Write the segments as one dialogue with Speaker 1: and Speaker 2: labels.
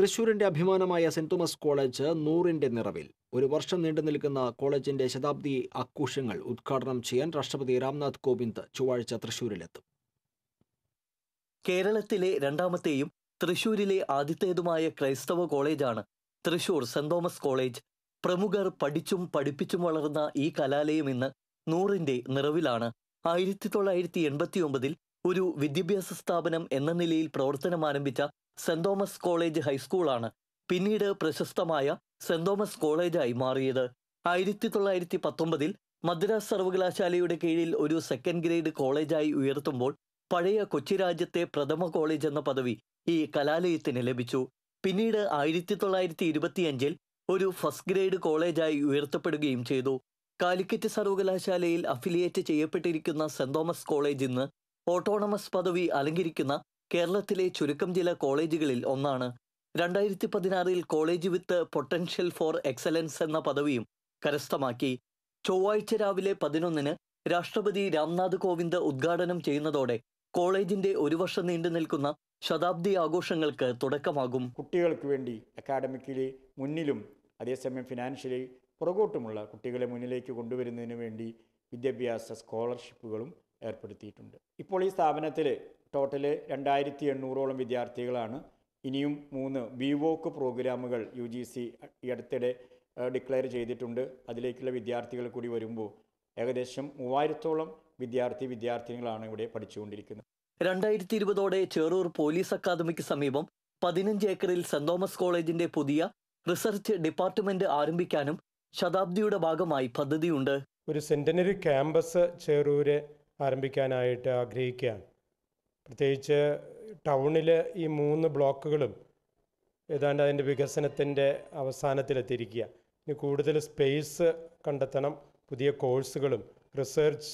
Speaker 1: തൃശൂരിൻ്റെ അഭിമാനമായ saint Thomas college നൂറിൻ്റെ നിറവിൽ ഒരു വർഷം നീണ്ടു നിൽക്കുന്ന കോളേജിന്റെ ശതാബ്ദി ആഘോഷങ്ങൾ ഉദ്ഘാടനം ചെയ്യാൻ രാഷ്ട്രപതി രാംനാഥ് കോവിന്ദ് ചൊവ്വാഴ്ച
Speaker 2: തൃശൂരിലെത്തും കേരളത്തിലെ രണ്ടാമത്തെയും തൃശൂരിലെ ആദ്യത്തേതുമായ ക്രൈസ്തവ കോളേജാണ് തൃശൂർ സെന്റ് തോമസ് കോളേജ് പ്രമുഖർ പഠിച്ചും പഠിപ്പിച്ചും വളർന്ന ഈ കലാലയം ഇന്ന് നൂറിൻ്റെ നിറവിലാണ് ആയിരത്തി തൊള്ളായിരത്തി എൺപത്തി ഒമ്പതിൽ ഒരു വിദ്യാഭ്യാസ സ്ഥാപനം എന്ന നിലയിൽ പ്രവർത്തനം ആരംഭിച്ച സെന്റ് തോമസ് കോളേജ് ഹൈസ്കൂളാണ് പിന്നീട് പ്രശസ്തമായ സെന്റ് തോമസ് കോളേജായി മാറിയത് ആയിരത്തി തൊള്ളായിരത്തി പത്തൊമ്പതിൽ മദ്രാസ് സർവകലാശാലയുടെ കീഴിൽ ഒരു സെക്കൻഡ് ഗ്രേഡ് കോളേജായി ഉയർത്തുമ്പോൾ പഴയ കൊച്ചി രാജ്യത്തെ പ്രഥമ കോളേജ് എന്ന പദവി ഈ കലാലയത്തിന് ലഭിച്ചു പിന്നീട് ആയിരത്തി തൊള്ളായിരത്തി ഇരുപത്തിയഞ്ചിൽ ഒരു ഫസ്റ്റ് ഗ്രേഡ് കോളേജായി ഉയർത്തപ്പെടുകയും ചെയ്തു കാലിക്കറ്റ് സർവകലാശാലയിൽ അഫിലിയേറ്റ് ചെയ്യപ്പെട്ടിരിക്കുന്ന സെന്റ് തോമസ് കോളേജ് ഇന്ന് ഓട്ടോണമസ് പദവി അലങ്കരിക്കുന്ന കേരളത്തിലെ ചുരുക്കം ചില കോളേജുകളിൽ ഒന്നാണ് രണ്ടായിരത്തി പതിനാറിൽ college with potential for excellence എന്ന പദവിയും കരസ്ഥമാക്കി ചൊവ്വാഴ്ച രാവിലെ പതിനൊന്നിന് രാഷ്ട്രപതി രാംനാഥ് കോവിന്ദ് ഉദ്ഘാടനം ചെയ്യുന്നതോടെ കോളേജിന്റെ ഒരു വർഷം നീണ്ടു നിൽക്കുന്ന ശതാബ്ദി ആഘോഷങ്ങൾക്ക് തുടക്കമാകും കുട്ടികൾക്ക് വേണ്ടി അക്കാഡമിക്കിലി മുന്നിലും അതേസമയം ഫിനാൻഷ്യലി പുറകോട്ടുമുള്ള
Speaker 1: കുട്ടികളെ മുന്നിലേക്ക് കൊണ്ടുവരുന്നതിന് വേണ്ടി വിദ്യാഭ്യാസ സ്കോളർഷിപ്പുകളും ഏർപ്പെടുത്തിയിട്ടുണ്ട് ഇപ്പോൾ ഈ സ്ഥാപനത്തിൽ ടോട്ടല് രണ്ടായിരത്തി എണ്ണൂറോളം വിദ്യാർത്ഥികളാണ് ഇനിയും മൂന്ന് വിവോക്ക് പ്രോഗ്രാമുകൾ യു ജി സി അടുത്തിടെ ഡിക്ലെയർ ചെയ്തിട്ടുണ്ട് അതിലേക്കുള്ള വിദ്യാർത്ഥികൾ കൂടി വരുമ്പോൾ ഏകദേശം മൂവായിരത്തോളം വിദ്യാർത്ഥി വിദ്യാർത്ഥിനികളാണ് ഇവിടെ
Speaker 2: പഠിച്ചുകൊണ്ടിരിക്കുന്നത് രണ്ടായിരത്തി ഇരുപതോടെ ചേറൂർ പോലീസ് അക്കാദമിക്ക് സമീപം പതിനഞ്ച് ഏക്കറിൽ സെന്റ് തോമസ് കോളേജിന്റെ പുതിയ റിസർച്ച് ഡിപ്പാർട്ട്മെന്റ് ആരംഭിക്കാനും ശതാബ്ദിയുടെ ഭാഗമായി പദ്ധതിയുണ്ട്
Speaker 3: ഒരു സെന്റിനറി ക്യാമ്പസ് ചേറൂര് ആരംഭിക്കാനായിട്ട് ആഗ്രഹിക്കുകയാണ് പ്രത്യേകിച്ച് ടൗണിൽ ഈ മൂന്ന് ബ്ലോക്കുകളും ഏതാണ്ട് അതിൻ്റെ വികസനത്തിൻ്റെ അവസാനത്തിലെത്തിയിരിക്കുക ഇനി കൂടുതൽ സ്പേസ് കണ്ടെത്തണം പുതിയ കോഴ്സുകളും റിസർച്ച്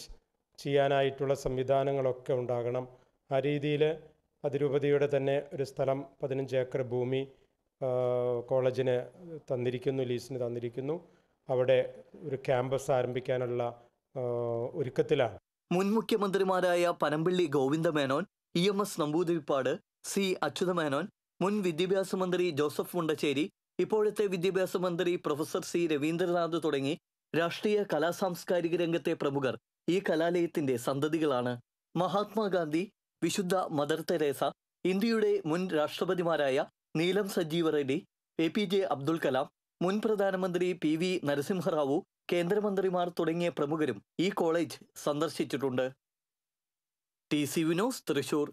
Speaker 3: ചെയ്യാനായിട്ടുള്ള സംവിധാനങ്ങളൊക്കെ ഉണ്ടാകണം ആ രീതിയിൽ അതിരൂപതയുടെ തന്നെ ഒരു സ്ഥലം പതിനഞ്ച് ഏക്കർ ഭൂമി കോളേജിന് തന്നിരിക്കുന്നു ലീസിന് തന്നിരിക്കുന്നു അവിടെ ഒരു ക്യാമ്പസ് ആരംഭിക്കാനുള്ള ഒരുക്കത്തിലാണ്
Speaker 2: മുൻ മുഖ്യമന്ത്രിമാരായ Panampilly Govinda Menon E M S Namboodiripad C Achutha Menon മുൻ വിദ്യാഭ്യാസ മന്ത്രി ജോസഫ് മുണ്ടശ്ശേരി ഇപ്പോഴത്തെ വിദ്യാഭ്യാസ മന്ത്രി പ്രൊഫസർ സി രവീന്ദ്രനാഥ് തുടങ്ങി രാഷ്ട്രീയ കലാ സാംസ്കാരിക രംഗത്തെ പ്രമുഖർ ഈ കലാലയത്തിന്റെ സന്തതികളാണ് മഹാത്മാഗാന്ധി വിശുദ്ധ മദർ തെരേസ ഇന്ത്യയുടെ മുൻ രാഷ്ട്രപതിമാരായ നീലം സജീവ Reddy A P J Abdul Kalam മുൻ പ്രധാനമന്ത്രി പി വി നരസിംഹറാവു കേന്ദ്രമന്ത്രിമാർ തുടങ്ങിയ പ്രമുഖരും ഈ കോളേജ് സന്ദർശിച്ചിട്ടുണ്ട് ടി സി വിനോസ് തൃശൂർ